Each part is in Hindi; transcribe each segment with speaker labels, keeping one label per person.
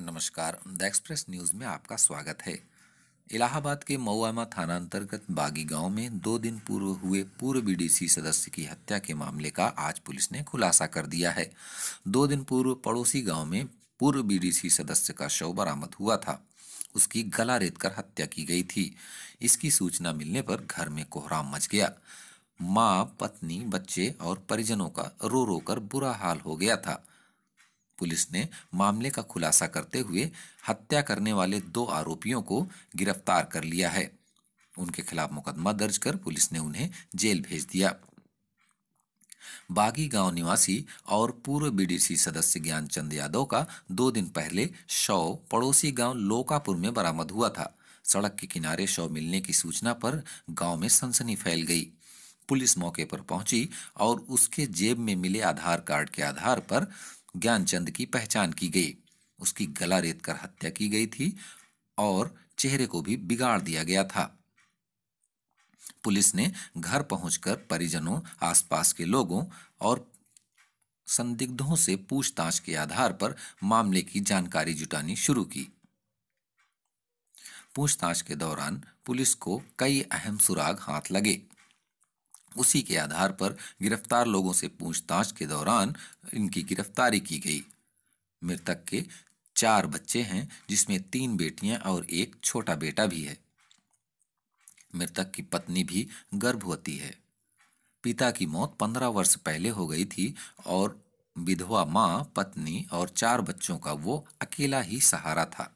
Speaker 1: नमस्कार द एक्सप्रेस न्यूज़ में आपका स्वागत है इलाहाबाद के मऊआमा थाना अंतर्गत बागी गांव में दो दिन पूर्व हुए पूर्व बीडीसी सदस्य की हत्या के मामले का आज पुलिस ने खुलासा कर दिया है दो दिन पूर्व पड़ोसी गांव में पूर्व बीडीसी सदस्य का शव बरामद हुआ था उसकी गला रेत कर हत्या की गई थी इसकी सूचना मिलने पर घर में कोहराम मच गया माँ पत्नी बच्चे और परिजनों का रो रो कर बुरा हाल हो गया था पुलिस ने मामले का खुलासा करते हुए हत्या करने वाले दो आरोपियों को गिरफ्तार कर लिया है उनके खिलाफ मुकदमा दर्ज कर पुलिस ने उन्हें जेल भेज दिया बागी गांव निवासी और पूर्व बीडीसी सदस्य ज्ञानचंद यादव का दो दिन पहले शव पड़ोसी गांव लोकापुर में बरामद हुआ था सड़क के किनारे शव मिलने की सूचना पर गांव में सनसनी फैल गई पुलिस मौके पर पहुंची और उसके जेब में मिले आधार कार्ड के आधार पर ज्ञानचंद की पहचान की गई उसकी गला रेत कर हत्या की गई थी और चेहरे को भी बिगाड़ दिया गया था पुलिस ने घर पहुंचकर परिजनों आसपास के लोगों और संदिग्धों से पूछताछ के आधार पर मामले की जानकारी जुटानी शुरू की पूछताछ के दौरान पुलिस को कई अहम सुराग हाथ लगे उसी के आधार पर गिरफ्तार लोगों से पूछताछ के दौरान इनकी गिरफ्तारी की गई मृतक के चार बच्चे हैं जिसमें तीन बेटियां और एक छोटा बेटा भी है मृतक की पत्नी भी गर्भवती है पिता की मौत पंद्रह वर्ष पहले हो गई थी और विधवा माँ पत्नी और चार बच्चों का वो अकेला ही सहारा था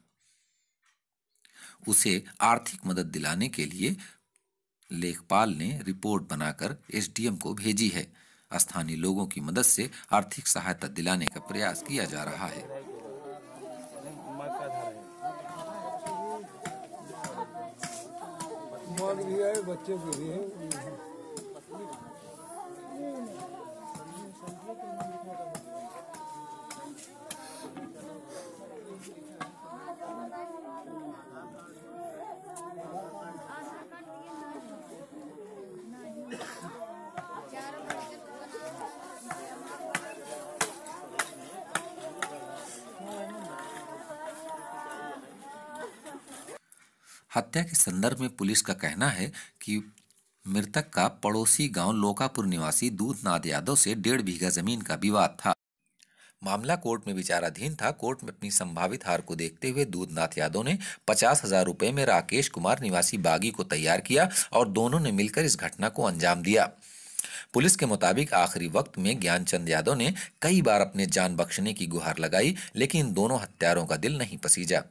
Speaker 1: उसे आर्थिक मदद दिलाने के लिए लेखपाल ने रिपोर्ट बनाकर एसडीएम को भेजी है स्थानीय लोगों की मदद से आर्थिक सहायता दिलाने का प्रयास किया जा रहा है बच्चे हत्या के संदर्भ में पुलिस का कहना है कि मृतक का पड़ोसी गांव लोकापुर निवासी दूधनाथ यादव से डेढ़ बीघा जमीन का विवाद था मामला कोर्ट में विचाराधीन था कोर्ट में अपनी संभावित हार को देखते हुए दूधनाथ यादव ने पचास हजार रुपये में राकेश कुमार निवासी बागी को तैयार किया और दोनों ने मिलकर इस घटना को अंजाम दिया पुलिस के मुताबिक आखिरी वक्त में ज्ञानचंद यादव ने कई बार अपने जान बख्शने की गुहार लगाई लेकिन दोनों हत्यारों का दिल नहीं पसीजा